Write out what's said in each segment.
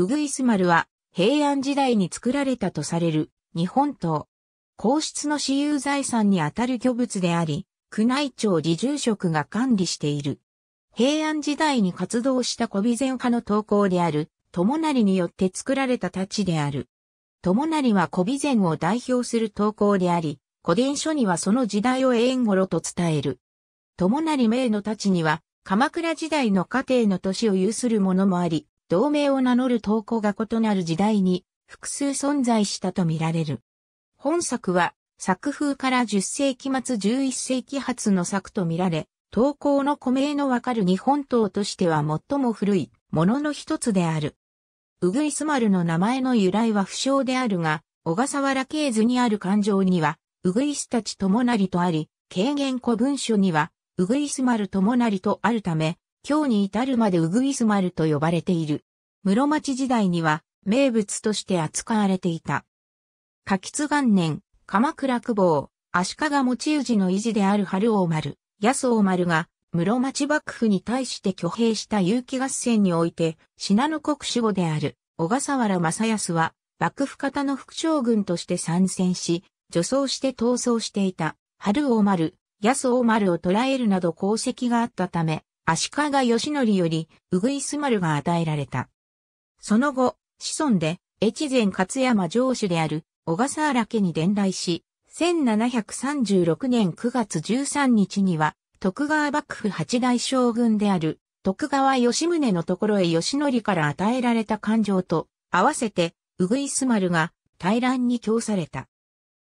ウグイス丸は平安時代に作られたとされる日本刀。皇室の私有財産にあたる巨物であり、宮内庁理住職が管理している。平安時代に活動した古備前派の投稿である、友成によって作られた太刀である。友成は古備前を代表する投稿であり、古伝書にはその時代を援護頃と伝える。友成名の太刀には、鎌倉時代の家庭の年を有するものもあり、同盟を名乗る投稿が異なる時代に複数存在したとみられる。本作は作風から10世紀末11世紀初の作とみられ、投稿の古名のわかる日本刀としては最も古いものの一つである。うぐいす丸の名前の由来は不詳であるが、小笠原系図にある感情には、うぐいすたちともなりとあり、軽減古文書には、うぐいす丸ともなりとあるため、今日に至るまでウグイスマルと呼ばれている。室町時代には名物として扱われていた。柿津元年、鎌倉久保、足利持ち氏の維持である春王丸、安王丸が、室町幕府に対して挙兵した有機合戦において、信濃国守護である小笠原正康は、幕府方の副将軍として参戦し、女装して逃走していた、春王丸、安王丸を捕らえるなど功績があったため、足利義則より、うぐいす丸が与えられた。その後、子孫で、越前勝山城主である、小笠原家に伝来し、1736年9月13日には、徳川幕府八代将軍である、徳川吉宗のところへ義則から与えられた感情と、合わせて、うぐいす丸が、大乱に供された。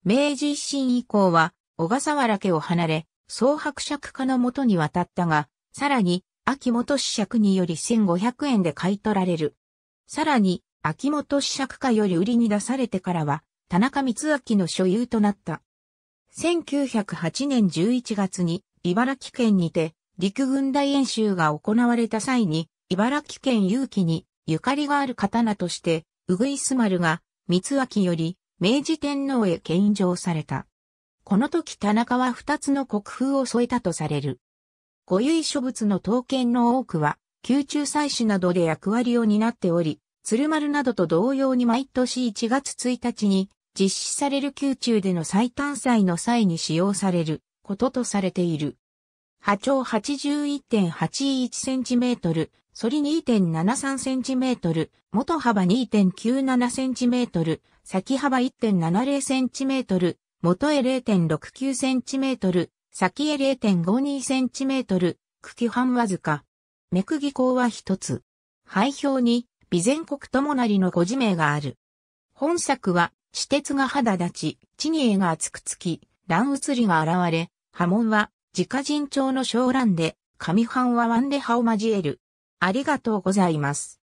明治維新以降は、小笠原家を離れ、総伯爵家のもとに渡ったが、さらに、秋元子爵により1500円で買い取られる。さらに、秋元子爵家より売りに出されてからは、田中光明の所有となった。1908年11月に、茨城県にて、陸軍大演習が行われた際に、茨城県勇気に、ゆかりがある刀として、うぐいす丸が、光明より、明治天皇へ献上された。この時田中は二つの国風を添えたとされる。ご由諸物の刀剣の多くは、宮中祭祀などで役割を担っており、鶴丸などと同様に毎年1月1日に実施される宮中での最短祭の際に使用されることとされている。波長 81.81cm、反り 2.73cm、元幅 2.97cm、先幅 1.70cm、元へ 0.69cm、先へ 0.52cm、茎半わずか。目釘口は一つ。廃表に、備前国ともなりのご自名がある。本作は、私鉄が肌立ち、地に絵が厚くつき、乱移りが現れ、波紋は、自家人調の小乱で、上半はワンレを交える。ありがとうございます。